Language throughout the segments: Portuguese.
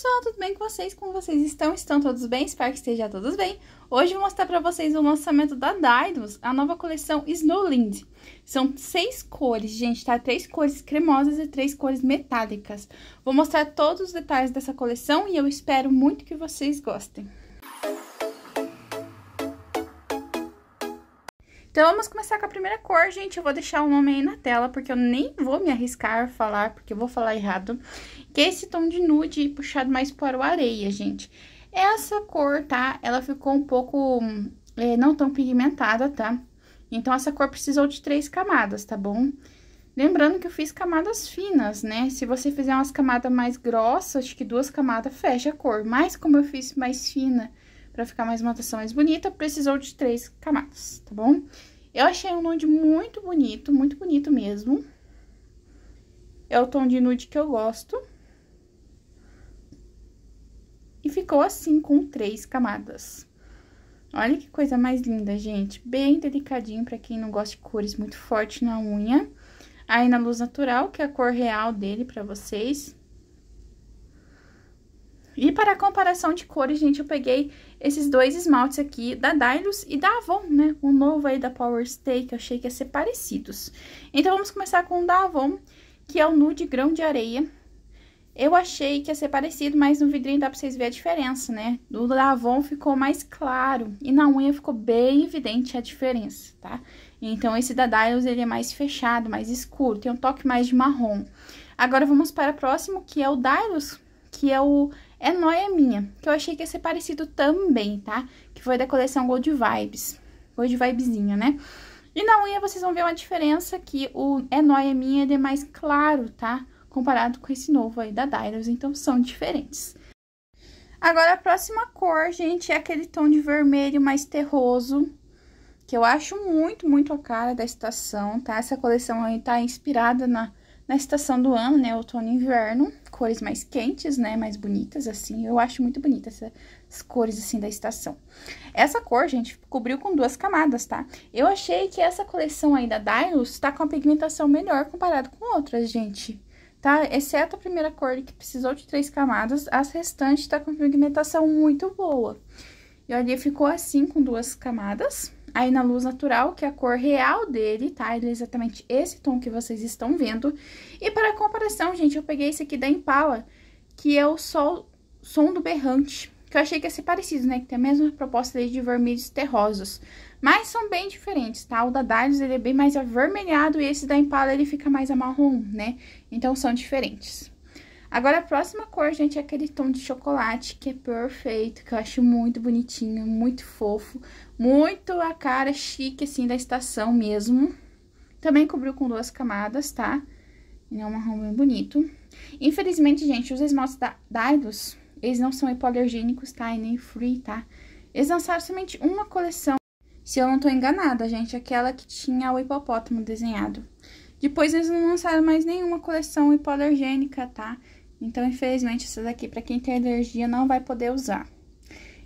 pessoal, tudo bem com vocês? Como vocês estão? Estão todos bem? Espero que estejam todos bem. Hoje vou mostrar para vocês o lançamento da Dylos, a nova coleção Snowland. São seis cores, gente, tá? Três cores cremosas e três cores metálicas. Vou mostrar todos os detalhes dessa coleção e eu espero muito que vocês gostem. Então, vamos começar com a primeira cor, gente. Eu vou deixar o nome aí na tela, porque eu nem vou me arriscar a falar, porque eu vou falar errado. Que é esse tom de nude puxado mais para o areia, gente. Essa cor, tá? Ela ficou um pouco é, não tão pigmentada, tá? Então, essa cor precisou de três camadas, tá bom? Lembrando que eu fiz camadas finas, né? Se você fizer umas camadas mais grossas, acho que duas camadas fecha a cor. Mas, como eu fiz mais fina para ficar mais uma esmaltação mais bonita, precisou de três camadas, tá bom? Eu achei um nude muito bonito, muito bonito mesmo. É o tom de nude que eu gosto. E ficou assim, com três camadas. Olha que coisa mais linda, gente. Bem delicadinho para quem não gosta de cores muito fortes na unha. Aí, na luz natural, que é a cor real dele para vocês. E para a comparação de cores, gente, eu peguei esses dois esmaltes aqui da Dylos e da Avon, né? O novo aí da Power Stay, que eu achei que ia ser parecidos. Então, vamos começar com o da Avon, que é o nude grão de areia. Eu achei que ia ser parecido, mas no vidrinho dá pra vocês verem a diferença, né? Do da Avon ficou mais claro e na unha ficou bem evidente a diferença, tá? Então, esse da Dylos, ele é mais fechado, mais escuro, tem um toque mais de marrom. Agora, vamos para o próximo, que é o Dylos, que é o é noia minha, que eu achei que ia ser parecido também, tá? Que foi da coleção Gold Vibes. Gold Vibezinha, né? E na unha vocês vão ver uma diferença que o É Noia Minha ele é mais claro, tá? Comparado com esse novo aí da Dylos, então são diferentes. Agora a próxima cor, gente, é aquele tom de vermelho mais terroso, que eu acho muito, muito a cara da estação, tá? Essa coleção aí tá inspirada na na estação do ano, né, outono e inverno, cores mais quentes, né, mais bonitas, assim, eu acho muito bonita essas cores, assim, da estação. Essa cor, gente, cobriu com duas camadas, tá? Eu achei que essa coleção aí da Dylos tá com a pigmentação melhor comparado com outras, gente, tá? Exceto a primeira cor que precisou de três camadas, as restantes tá com pigmentação muito boa. E olha, ficou assim, com duas camadas, aí na luz natural, que é a cor real dele, tá? Ele é exatamente esse tom que vocês estão vendo. E para comparação, gente, eu peguei esse aqui da Impala, que é o Sol, Som do Berrante, que eu achei que ia ser parecido, né? Que tem a mesma proposta de vermelhos terrosos. Mas são bem diferentes, tá? O da Dallas, ele é bem mais avermelhado e esse da Impala, ele fica mais amarrom, né? Então, são diferentes. Agora, a próxima cor, gente, é aquele tom de chocolate, que é perfeito, que eu acho muito bonitinho, muito fofo, muito a cara chique, assim, da estação mesmo. Também cobriu com duas camadas, tá? E é um marrom bem bonito. Infelizmente, gente, os esmaltes da Dylos, eles não são hipoalergênicos, tá? E nem free, tá? Eles lançaram somente uma coleção, se eu não tô enganada, gente, aquela que tinha o hipopótamo desenhado. Depois eles não lançaram mais nenhuma coleção hipoalergênica, tá? Então, infelizmente, essa daqui, pra quem tem alergia, não vai poder usar.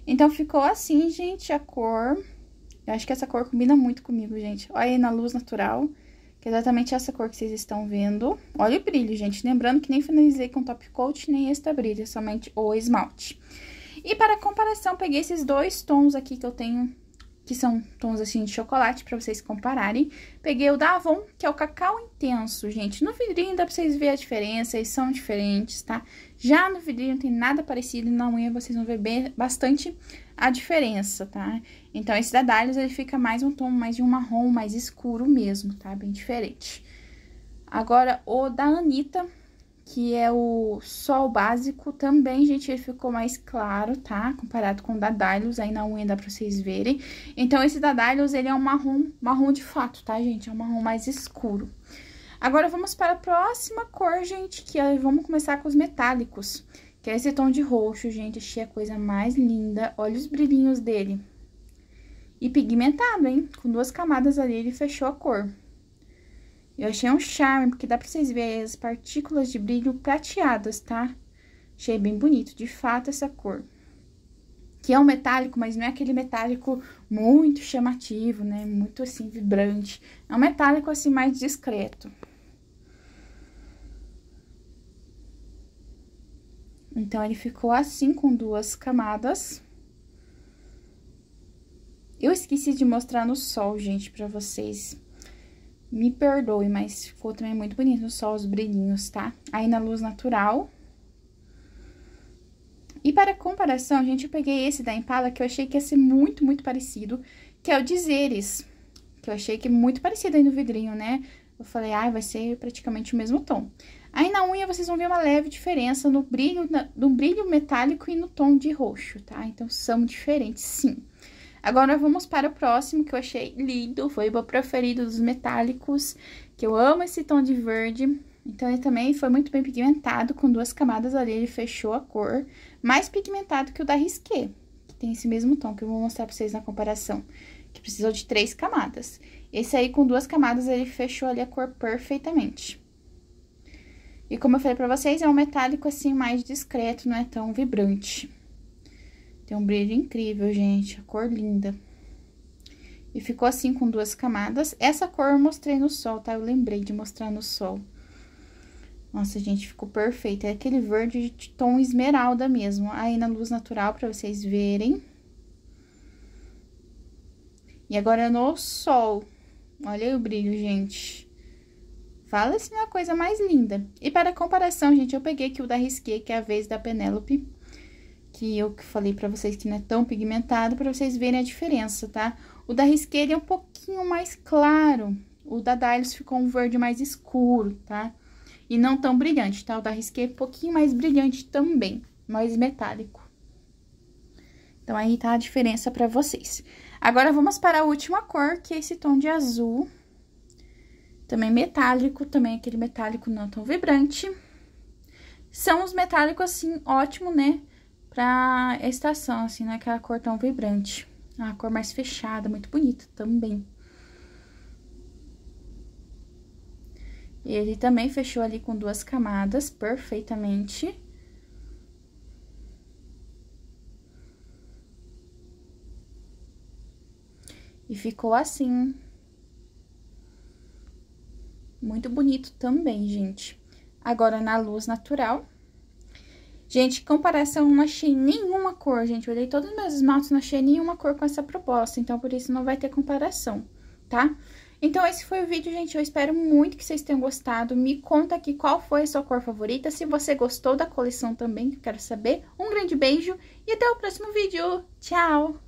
Então, ficou assim, gente, a cor. Eu acho que essa cor combina muito comigo, gente. Olha aí na luz natural, que é exatamente essa cor que vocês estão vendo. Olha o brilho, gente. Lembrando que nem finalizei com top coat, nem esta brilha, é somente o esmalte. E para comparação, peguei esses dois tons aqui que eu tenho que são tons assim de chocolate, para vocês compararem. Peguei o da Avon, que é o cacau intenso, gente. No vidrinho dá pra vocês verem a diferença, eles são diferentes, tá? Já no vidrinho não tem nada parecido, na unha vocês vão ver bem, bastante a diferença, tá? Então, esse da Dallas ele fica mais um tom, mais de um marrom, mais escuro mesmo, tá? Bem diferente. Agora, o da Anitta, que é o sol básico, também, gente, ele ficou mais claro, tá? Comparado com o da Dylos, aí na unha dá pra vocês verem. Então, esse da Dylos, ele é um marrom, marrom de fato, tá, gente? É um marrom mais escuro. Agora, vamos para a próxima cor, gente, que é, vamos começar com os metálicos, que é esse tom de roxo, gente, achei a coisa mais linda. Olha os brilhinhos dele. E pigmentado, hein? Com duas camadas ali, ele fechou a cor. Eu achei um charme, porque dá pra vocês verem as partículas de brilho prateadas, tá? Achei bem bonito, de fato, essa cor. Que é um metálico, mas não é aquele metálico muito chamativo, né? Muito, assim, vibrante. É um metálico, assim, mais discreto. Então, ele ficou assim, com duas camadas. Eu esqueci de mostrar no sol, gente, pra vocês. Me perdoe, mas ficou também muito bonito, só os brilhinhos, tá? Aí na luz natural. E para comparação, gente, eu peguei esse da Impala, que eu achei que ia ser muito, muito parecido, que é o Dizeres, que eu achei que é muito parecido aí no vidrinho, né? Eu falei, ah, vai ser praticamente o mesmo tom. Aí na unha vocês vão ver uma leve diferença no brilho, no brilho metálico e no tom de roxo, tá? Então, são diferentes, sim. Agora vamos para o próximo que eu achei lindo, foi o meu preferido dos metálicos, que eu amo esse tom de verde. Então, ele também foi muito bem pigmentado, com duas camadas ali, ele fechou a cor. Mais pigmentado que o da Risqué, que tem esse mesmo tom, que eu vou mostrar para vocês na comparação, que precisou de três camadas. Esse aí, com duas camadas, ele fechou ali a cor perfeitamente. E como eu falei pra vocês, é um metálico, assim, mais discreto, não é tão vibrante. Tem um brilho incrível, gente. A cor linda. E ficou assim com duas camadas. Essa cor eu mostrei no sol, tá? Eu lembrei de mostrar no sol. Nossa, gente, ficou perfeito. É aquele verde de tom esmeralda mesmo. Aí na luz natural pra vocês verem. E agora é no sol. Olha aí o brilho, gente. Fala se assim, na coisa mais linda. E para comparação, gente, eu peguei aqui o da Risqué, que é a vez da Penélope que eu que falei para vocês que não é tão pigmentado, para vocês verem a diferença, tá? O da risqueira é um pouquinho mais claro, o da Dylos ficou um verde mais escuro, tá? E não tão brilhante, tá? O da risqueira é um pouquinho mais brilhante também, mais metálico. Então, aí tá a diferença para vocês. Agora, vamos para a última cor, que é esse tom de azul. Também metálico, também aquele metálico não tão vibrante. São os metálicos, assim, ótimo, né? pra estação, assim, né? Aquela é cor tão vibrante. A cor mais fechada, muito bonita também. ele também fechou ali com duas camadas perfeitamente. E ficou assim. Muito bonito também, gente. Agora, na luz natural, Gente, comparação, não achei nenhuma cor, gente. Eu olhei todos os meus esmaltes, não achei nenhuma cor com essa proposta. Então, por isso, não vai ter comparação, tá? Então, esse foi o vídeo, gente. Eu espero muito que vocês tenham gostado. Me conta aqui qual foi a sua cor favorita. Se você gostou da coleção também, que eu quero saber. Um grande beijo e até o próximo vídeo. Tchau!